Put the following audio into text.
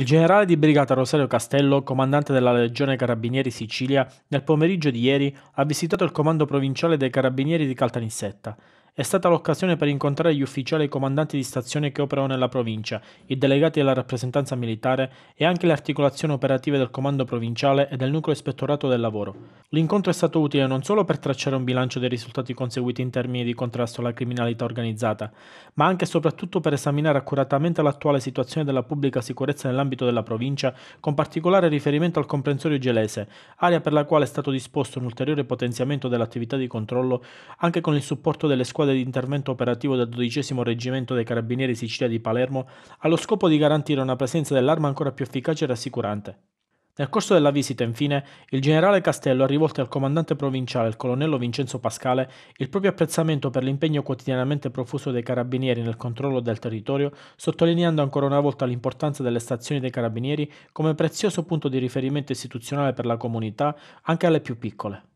Il generale di brigata Rosario Castello, comandante della Legione Carabinieri Sicilia, nel pomeriggio di ieri ha visitato il comando provinciale dei Carabinieri di Caltanissetta. È stata l'occasione per incontrare gli ufficiali e i comandanti di stazione che operano nella provincia, i delegati della rappresentanza militare e anche le articolazioni operative del comando provinciale e del nucleo ispettorato del lavoro. L'incontro è stato utile non solo per tracciare un bilancio dei risultati conseguiti in termini di contrasto alla criminalità organizzata, ma anche e soprattutto per esaminare accuratamente l'attuale situazione della pubblica sicurezza nell'ambito della provincia, con particolare riferimento al comprensorio gelese, area per la quale è stato disposto un ulteriore potenziamento dell'attività di controllo anche con il supporto delle scuole squadra di intervento operativo del 12 Reggimento dei Carabinieri Sicilia di Palermo allo scopo di garantire una presenza dell'arma ancora più efficace e rassicurante. Nel corso della visita, infine, il generale Castello ha rivolto al comandante provinciale, il colonnello Vincenzo Pascale, il proprio apprezzamento per l'impegno quotidianamente profuso dei carabinieri nel controllo del territorio, sottolineando ancora una volta l'importanza delle stazioni dei carabinieri come prezioso punto di riferimento istituzionale per la comunità, anche alle più piccole.